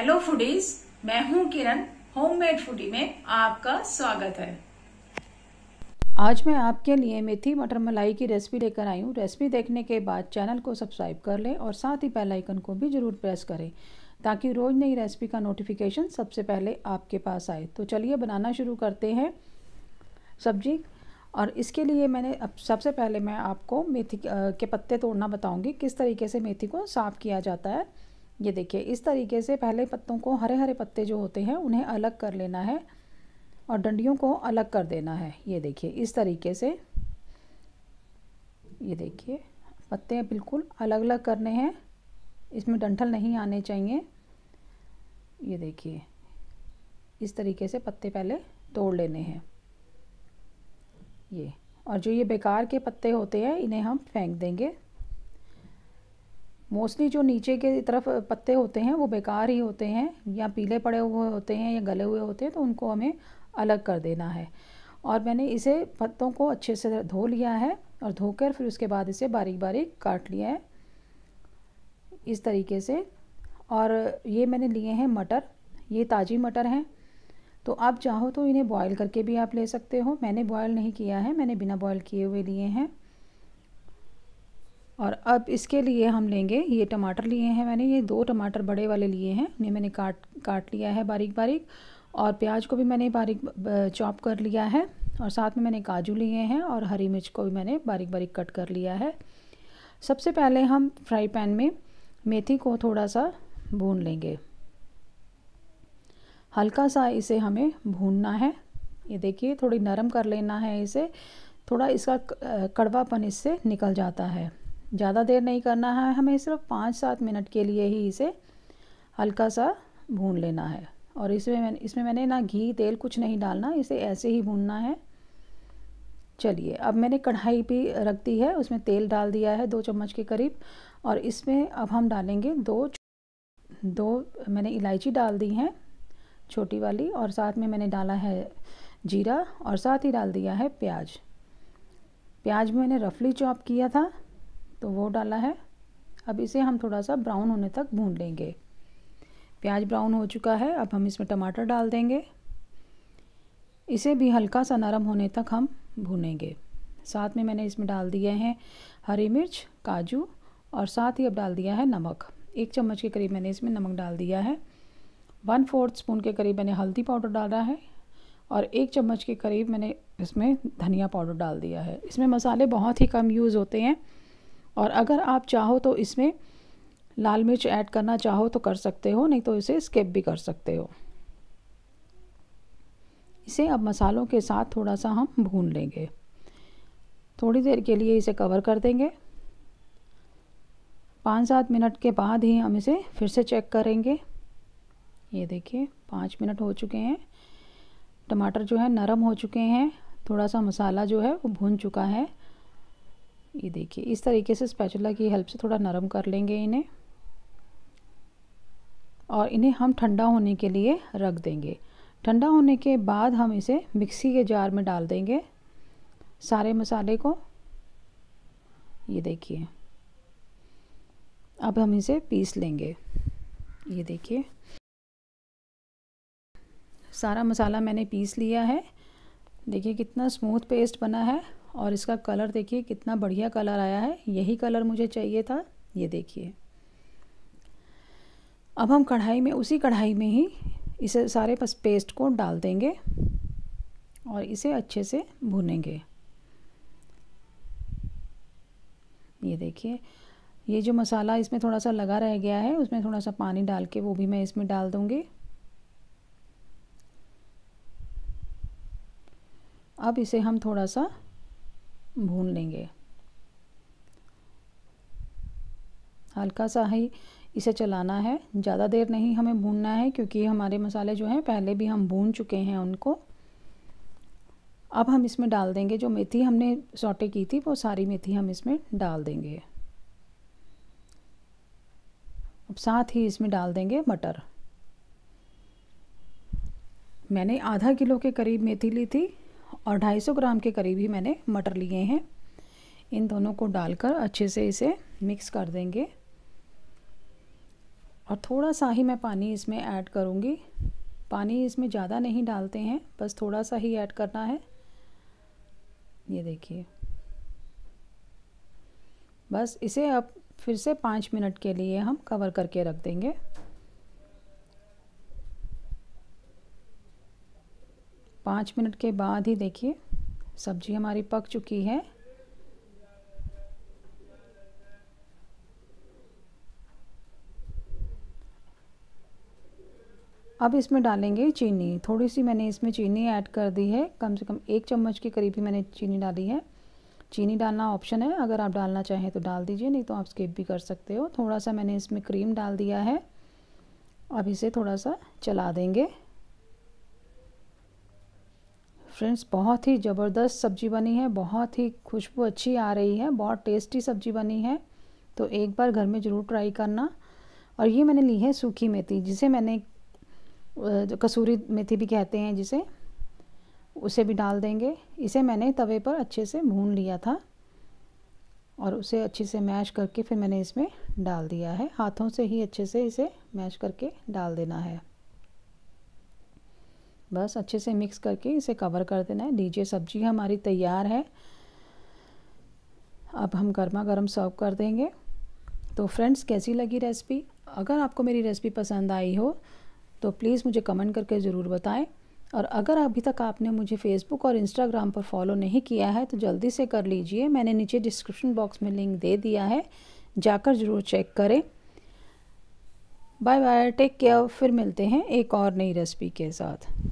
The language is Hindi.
हेलो फूडीज मैं हूं किरण होममेड फूडी में आपका स्वागत है आज मैं आपके लिए मेथी मटर मलाई की रेसिपी लेकर आई हूँ रेसिपी देखने के बाद चैनल को सब्सक्राइब कर लें और साथ ही बेल आइकन को भी ज़रूर प्रेस करें ताकि रोज़ नई रेसिपी का नोटिफिकेशन सबसे पहले आपके पास आए तो चलिए बनाना शुरू करते हैं सब्जी और इसके लिए मैंने अब सबसे पहले मैं आपको मेथी के पत्ते तोड़ना बताऊंगी किस तरीके से मेथी को साफ़ किया जाता है ये देखिए इस तरीके से पहले पत्तों को हरे हरे पत्ते जो होते हैं उन्हें अलग कर लेना है और डंडियों को अलग कर देना है ये देखिए इस तरीके से ये देखिए पत्ते बिल्कुल अलग अलग करने हैं इसमें डंठल नहीं आने चाहिए ये देखिए इस तरीके से पत्ते पहले तोड़ लेने हैं ये और जो ये बेकार के पत्ते होते हैं इन्हें हम फेंक देंगे मोस्टली जो नीचे के तरफ पत्ते होते हैं वो बेकार ही होते हैं या पीले पड़े हुए होते हैं या गले हुए होते हैं तो उनको हमें अलग कर देना है और मैंने इसे पत्तों को अच्छे से धो लिया है और धोकर फिर उसके बाद इसे बारीक बारीक काट लिया है इस तरीके से और ये मैंने लिए हैं मटर ये ताज़ी मटर हैं तो आप चाहो तो इन्हें बॉईल करके भी आप ले सकते हो मैंने बॉईल नहीं किया है मैंने बिना बॉईल किए हुए लिए हैं और अब इसके लिए हम लेंगे ये टमाटर लिए हैं मैंने ये दो टमाटर बड़े वाले लिए हैं इन्हें मैंने काट काट लिया है बारीक बारीक और प्याज को भी मैंने बारीक चॉप कर लिया है और साथ में मैंने काजू लिए हैं और हरी मिर्च को भी मैंने बारीक बारीक कट कर लिया है सबसे पहले हम फ्राई पैन में मेथी को थोड़ा सा भून लेंगे हल्का सा इसे हमें भूनना है ये देखिए थोड़ी नरम कर लेना है इसे थोड़ा इसका कड़वापन इससे निकल जाता है ज़्यादा देर नहीं करना है हमें सिर्फ पाँच सात मिनट के लिए ही इसे हल्का सा भून लेना है और इसमें मैंने इसमें मैंने ना घी तेल कुछ नहीं डालना इसे ऐसे ही भूनना है चलिए अब मैंने कढ़ाई भी रख दी है उसमें तेल डाल दिया है दो चम्मच के करीब और इसमें अब हम डालेंगे दो दो मैंने इलायची डाल दी हैं छोटी वाली और साथ में मैंने डाला है जीरा और साथ ही डाल दिया है प्याज प्याज मैंने रफली चॉप किया था तो वो डाला है अब इसे हम थोड़ा सा ब्राउन होने तक भून लेंगे प्याज ब्राउन हो चुका है अब हम इसमें टमाटर डाल देंगे इसे भी हल्का सा नरम होने तक हम भूनेंगे साथ में मैंने इसमें डाल दिए हैं हरी मिर्च काजू और साथ ही अब डाल दिया है नमक एक चम्मच के करीब मैंने इसमें नमक डाल दिया है वन फोर्थ स्पून के करीब मैंने हल्दी पाउडर डाला है और एक चम्मच के करीब मैंने इसमें धनिया पाउडर डाल दिया है इसमें मसाले बहुत ही कम यूज़ होते हैं और अगर आप चाहो तो इसमें लाल मिर्च ऐड करना चाहो तो कर सकते हो नहीं तो इसे स्किप भी कर सकते हो इसे अब मसालों के साथ थोड़ा सा हम भून लेंगे थोड़ी देर के लिए इसे कवर कर देंगे पाँच सात मिनट के बाद ही हम इसे फिर से चेक करेंगे ये देखिए पाँच मिनट हो चुके हैं टमाटर जो है नरम हो चुके हैं थोड़ा सा मसाला जो है वो भून चुका है ये देखिए इस तरीके से स्पैचुला की हेल्प से थोड़ा नरम कर लेंगे इन्हें और इन्हें हम ठंडा होने के लिए रख देंगे ठंडा होने के बाद हम इसे मिक्सी के जार में डाल देंगे सारे मसाले को ये देखिए अब हम इसे पीस लेंगे ये देखिए सारा मसाला मैंने पीस लिया है देखिए कितना स्मूथ पेस्ट बना है और इसका कलर देखिए कितना बढ़िया कलर आया है यही कलर मुझे चाहिए था ये देखिए अब हम कढ़ाई में उसी कढ़ाई में ही इसे सारे बस पेस्ट को डाल देंगे और इसे अच्छे से भुनेंगे ये देखिए ये जो मसाला इसमें थोड़ा सा लगा रह गया है उसमें थोड़ा सा पानी डाल के वो भी मैं इसमें डाल दूंगी अब इसे हम थोड़ा सा भून लेंगे हल्का सा ही इसे चलाना है ज़्यादा देर नहीं हमें भूनना है क्योंकि हमारे मसाले जो हैं पहले भी हम भून चुके हैं उनको अब हम इसमें डाल देंगे जो मेथी हमने सोटे की थी वो सारी मेथी हम इसमें डाल देंगे अब साथ ही इसमें डाल देंगे मटर मैंने आधा किलो के करीब मेथी ली थी और 250 ग्राम के करीब ही मैंने मटर लिए हैं इन दोनों को डालकर अच्छे से इसे मिक्स कर देंगे और थोड़ा सा ही मैं पानी इसमें ऐड करूँगी पानी इसमें ज़्यादा नहीं डालते हैं बस थोड़ा सा ही ऐड करना है ये देखिए बस इसे अब फिर से पाँच मिनट के लिए हम कवर करके रख देंगे पाँच मिनट के बाद ही देखिए सब्जी हमारी पक चुकी है अब इसमें डालेंगे चीनी थोड़ी सी मैंने इसमें चीनी ऐड कर दी है कम से कम एक चम्मच के करीब ही मैंने चीनी डाली है चीनी डालना ऑप्शन है अगर आप डालना चाहें तो डाल दीजिए नहीं तो आप स्किप भी कर सकते हो थोड़ा सा मैंने इसमें क्रीम डाल दिया है अब इसे थोड़ा सा चला देंगे फ्रेंड्स बहुत ही ज़बरदस्त सब्ज़ी बनी है बहुत ही खुशबू अच्छी आ रही है बहुत टेस्टी सब्ज़ी बनी है तो एक बार घर में ज़रूर ट्राई करना और ये मैंने ली है सूखी मेथी जिसे मैंने कसूरी मेथी भी कहते हैं जिसे उसे भी डाल देंगे इसे मैंने तवे पर अच्छे से भून लिया था और उसे अच्छे से मैश करके फिर मैंने इसमें डाल दिया है हाथों से ही अच्छे से इसे मैश करके डाल देना है बस अच्छे से मिक्स करके इसे कवर कर देना है लीजिए सब्जी हमारी तैयार है अब हम गर्मा गर्म सर्व कर देंगे तो फ्रेंड्स कैसी लगी रेसिपी अगर आपको मेरी रेसिपी पसंद आई हो तो प्लीज़ मुझे कमेंट करके ज़रूर बताएं और अगर अभी तक आपने मुझे फेसबुक और इंस्टाग्राम पर फॉलो नहीं किया है तो जल्दी से कर लीजिए मैंने नीचे डिस्क्रिप्शन बॉक्स में लिंक दे दिया है जाकर ज़रूर चेक करें बाय बाय टेक केयर फिर मिलते हैं एक और नई रेसिपी के साथ